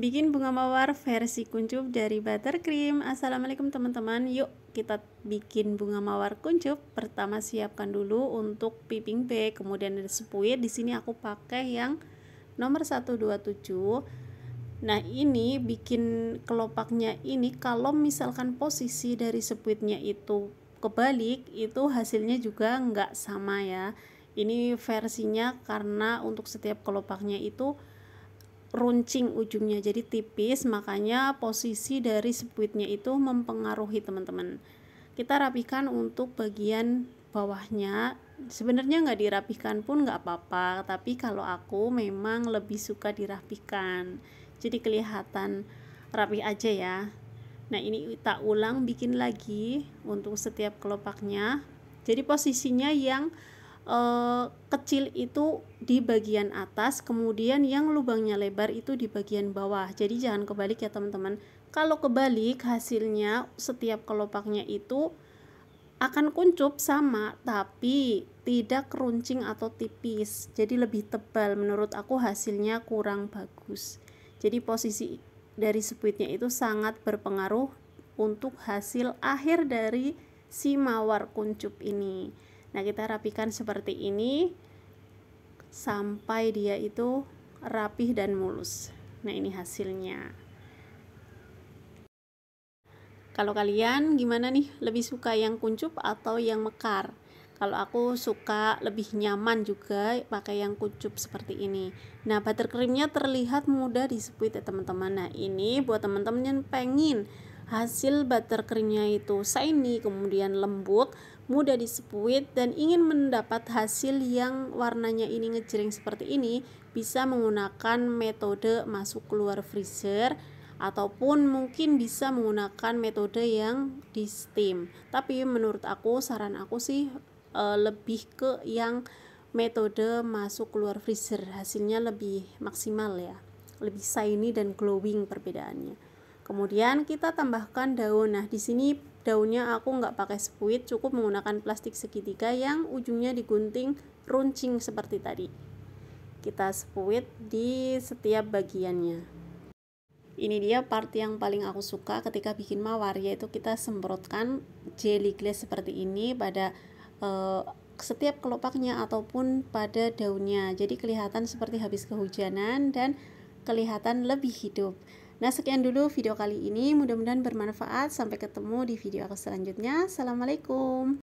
bikin bunga mawar versi kuncup dari buttercream assalamualaikum teman-teman yuk kita bikin bunga mawar kuncup pertama siapkan dulu untuk piping bag kemudian ada spuit di sini aku pakai yang nomor 127 nah ini bikin kelopaknya ini kalau misalkan posisi dari spuitnya itu kebalik itu hasilnya juga nggak sama ya ini versinya karena untuk setiap kelopaknya itu runcing ujungnya jadi tipis makanya posisi dari spuitnya itu mempengaruhi teman-teman kita rapikan untuk bagian bawahnya sebenarnya nggak dirapikan pun nggak apa-apa tapi kalau aku memang lebih suka dirapikan. jadi kelihatan rapi aja ya nah ini tak ulang bikin lagi untuk setiap kelopaknya jadi posisinya yang e, kecil itu di bagian atas kemudian yang lubangnya lebar itu di bagian bawah jadi jangan kebalik ya teman-teman kalau kebalik hasilnya setiap kelopaknya itu akan kuncup sama tapi tidak runcing atau tipis jadi lebih tebal menurut aku hasilnya kurang bagus jadi posisi dari sepuitnya itu sangat berpengaruh untuk hasil akhir dari si mawar kuncup ini Nah, kita rapikan seperti ini sampai dia itu rapih dan mulus. Nah, ini hasilnya. Kalau kalian gimana nih? Lebih suka yang kuncup atau yang mekar? Kalau aku suka lebih nyaman juga pakai yang kuncup seperti ini. Nah, buttercreamnya terlihat mudah disebut ya teman-teman. Nah, ini buat teman-teman yang pengen hasil buttercreamnya itu shiny kemudian lembut mudah disepuit dan ingin mendapat hasil yang warnanya ini ngejreng seperti ini bisa menggunakan metode masuk keluar freezer ataupun mungkin bisa menggunakan metode yang di steam tapi menurut aku saran aku sih eh, lebih ke yang metode masuk keluar freezer hasilnya lebih maksimal ya lebih shiny dan glowing perbedaannya kemudian kita tambahkan daun nah di sini daunnya aku nggak pakai spuit cukup menggunakan plastik segitiga yang ujungnya digunting runcing seperti tadi kita spuit di setiap bagiannya ini dia part yang paling aku suka ketika bikin mawar yaitu kita semprotkan jelly glaze seperti ini pada eh, setiap kelopaknya ataupun pada daunnya jadi kelihatan seperti habis kehujanan dan kelihatan lebih hidup Nah, sekian dulu video kali ini. Mudah-mudahan bermanfaat. Sampai ketemu di video aku selanjutnya. Assalamualaikum.